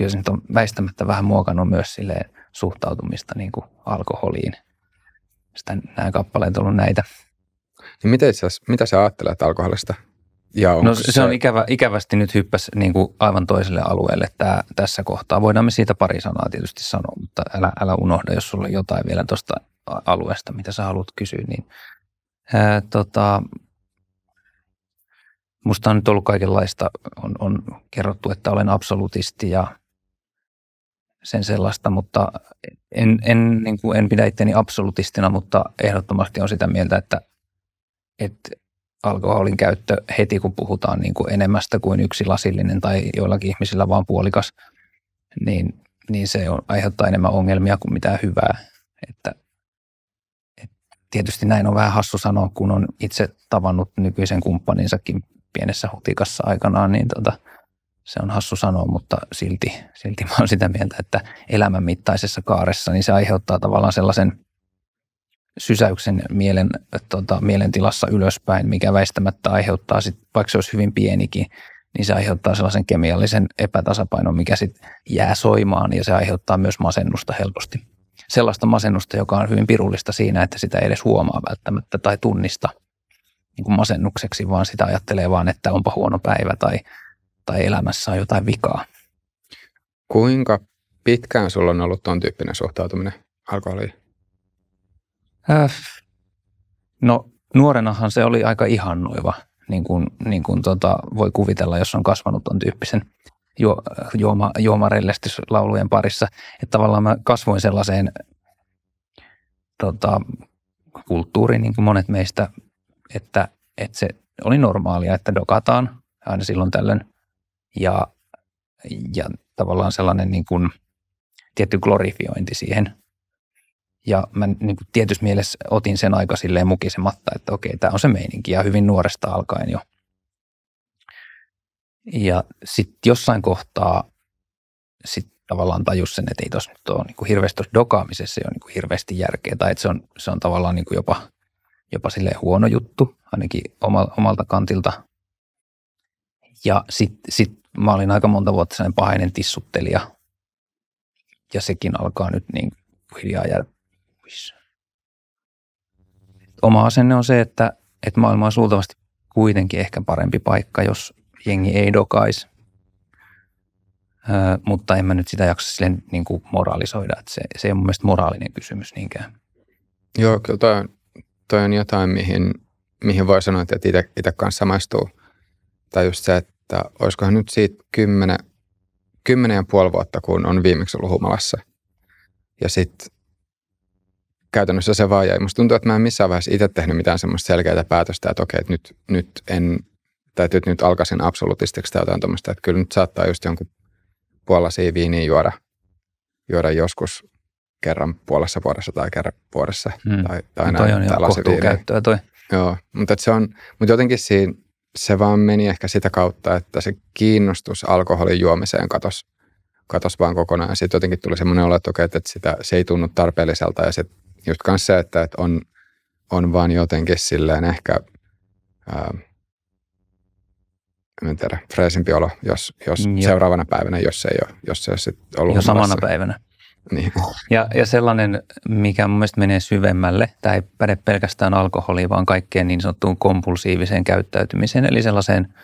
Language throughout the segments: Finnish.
kyllä se nyt on väistämättä vähän muokannut myös silleen suhtautumista niin kuin alkoholiin. Sitä nämä kappaleet on ollut näitä. Niin miten asiassa, mitä sä ajattelet alkoholista? Ja no se, se on ikävä, ikävästi nyt hyppäs niin kuin aivan toiselle alueelle tää, tässä kohtaa. Voidaan me siitä pari sanaa tietysti sanoa, mutta älä, älä unohda, jos sulla on jotain vielä tuosta alueesta, mitä sä haluat kysyä. Niin, ää, tota, musta on nyt ollut kaikenlaista. On, on kerrottu, että olen absolutisti ja sen sellaista, mutta en, en, niin kuin, en pidä itseäni absolutistina, mutta ehdottomasti on sitä mieltä, että, että alkoholin käyttö heti, kun puhutaan niin kuin enemmästä kuin yksi lasillinen tai joillakin ihmisillä vaan puolikas, niin, niin se on, aiheuttaa enemmän ongelmia kuin mitään hyvää. Että, et tietysti näin on vähän hassu sanoa, kun on itse tavannut nykyisen kumppaninsakin pienessä hutikassa aikanaan, niin tota, se on hassu sanoa, mutta silti, silti mä oon sitä mieltä, että elämän mittaisessa kaaressa niin se aiheuttaa tavallaan sellaisen sysäyksen mielen, tota, mielentilassa ylöspäin, mikä väistämättä aiheuttaa, sit, vaikka se olisi hyvin pienikin, niin se aiheuttaa sellaisen kemiallisen epätasapainon, mikä sitten jää soimaan ja se aiheuttaa myös masennusta helposti. Sellaista masennusta, joka on hyvin pirullista siinä, että sitä ei edes huomaa välttämättä tai tunnista niin kuin masennukseksi, vaan sitä ajattelee vaan, että onpa huono päivä tai tai elämässä on jotain vikaa. Kuinka pitkään sulla on ollut tuon tyyppinen suhtautuminen alkoholiin? Äh, no nuorenahan se oli aika ihannoiva, niin kuin, niin kuin tota, voi kuvitella, jos on kasvanut tuon tyyppisen juo, juoma, juomarellistyslaulujen parissa. Että tavallaan mä kasvoin sellaiseen tota, kulttuuriin, niin kuin monet meistä, että, että se oli normaalia, että dokataan aina silloin tällöin ja, ja tavallaan sellainen niin kuin tietty glorifiointi siihen. Ja mä niin kuin tietysti mielessä otin sen aika silleen mukisematta, että okei, tämä on se meininki ja hyvin nuoresta alkaen jo. Ja sitten jossain kohtaa sit tavallaan tajus sen, että ei tuossa nyt ole niin kuin hirveästi tuossa dokaamisessa ei ole niin kuin hirveästi järkeä, tai että se on, se on tavallaan niin kuin jopa, jopa silleen huono juttu, ainakin omalta kantilta. Ja sitten sit mä olin aika monta vuotta sellainen pahainen tissuttelija. Ja sekin alkaa nyt niin hiljaa jäädä Oma asenne on se, että, että maailma on suultavasti kuitenkin ehkä parempi paikka, jos jengi ei dokaisi. Öö, mutta en mä nyt sitä jaksa silleen niin kuin moralisoida. Että se, se ei ole mun mielestä moraalinen kysymys niinkään. Joo, kyllä toi on, toi on jotain, mihin, mihin voi sanoa, että itse kanssa samaistuu. Tai just se, että että olisikohan nyt siitä kymmenen, kymmenen ja puoli vuotta, kun on viimeksi ollut humalassa. Ja sitten käytännössä se vaan jäi. Musta tuntuu, että mä en missään vaiheessa itse tehnyt mitään semmoista selkeää päätöstä, että okei, että nyt, nyt en, tai että nyt alkaisin absolutistiksi tai jotain tuommoista, että kyllä nyt saattaa just jonkun puolasi viiniä juoda, juoda joskus kerran puolessa vuodessa tai kerran vuodessa. Hmm. Tai, tai no toi näin, on jo kohtuukäyttöä toi. Joo, mutta, se on, mutta jotenkin siinä, se vaan meni ehkä sitä kautta, että se kiinnostus alkoholin juomiseen katosi katos vaan kokonaan. Sitten jotenkin tuli semmoinen olo, että, okei, että sitä, se ei tunnu tarpeelliselta. Ja sitten just kanssa se, että, että on, on vaan jotenkin silleen ehkä, ää, en tiedä, freesimpi olo, jos, jos mm, seuraavana päivänä, jos ei ole, jos se ei ole sit ollut. Jo samana päivänä. Niin. Ja, ja sellainen, mikä mun mielestä menee syvemmälle, tämä ei päde pelkästään alkoholiin, vaan kaikkeen niin sanottuun kompulsiiviseen käyttäytymiseen, eli sellaiseen,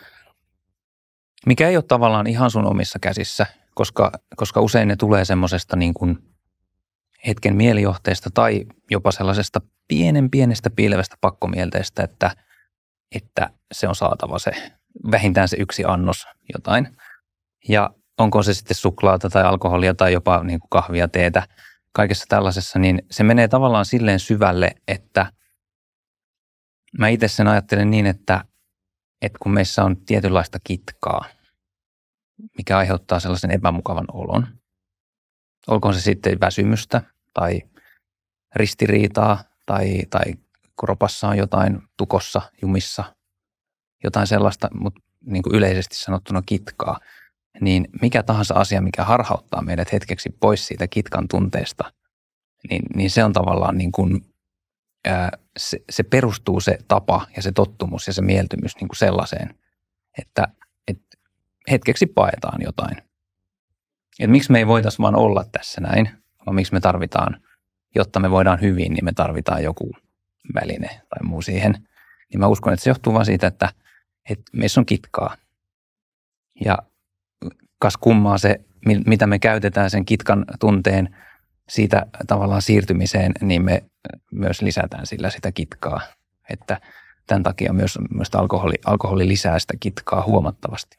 mikä ei ole tavallaan ihan sun omissa käsissä, koska, koska usein ne tulee semmoisesta niin kuin hetken mielijohteesta tai jopa sellaisesta pienen pienestä pilvestä pakkomielteestä, että, että se on saatava se, vähintään se yksi annos jotain. Ja onko se sitten suklaata tai alkoholia tai jopa niin kuin kahvia, teetä, kaikessa tällaisessa, niin se menee tavallaan silleen syvälle, että mä itse sen ajattelen niin, että, että kun meissä on tietynlaista kitkaa, mikä aiheuttaa sellaisen epämukavan olon, olkoon se sitten väsymystä tai ristiriitaa tai, tai kropassa on jotain tukossa, jumissa, jotain sellaista, mutta niin kuin yleisesti sanottuna kitkaa – niin mikä tahansa asia, mikä harhauttaa meidät hetkeksi pois siitä kitkan tunteesta, niin, niin se on tavallaan niin kuin, ää, se, se perustuu se tapa ja se tottumus ja se mieltymys niin kuin sellaiseen, että et hetkeksi paetaan jotain. Et miksi me ei voitaisiin vaan olla tässä näin, vaan miksi me tarvitaan, jotta me voidaan hyvin, niin me tarvitaan joku väline tai muu siihen. Niin mä uskon, että se johtuu vaan siitä, että, et meissä on kitkaa. Ja kas kummaa se, mitä me käytetään sen kitkan tunteen siitä tavallaan siirtymiseen, niin me myös lisätään sillä sitä kitkaa. Että tämän takia myös, myös alkoholi, alkoholi lisää sitä kitkaa huomattavasti.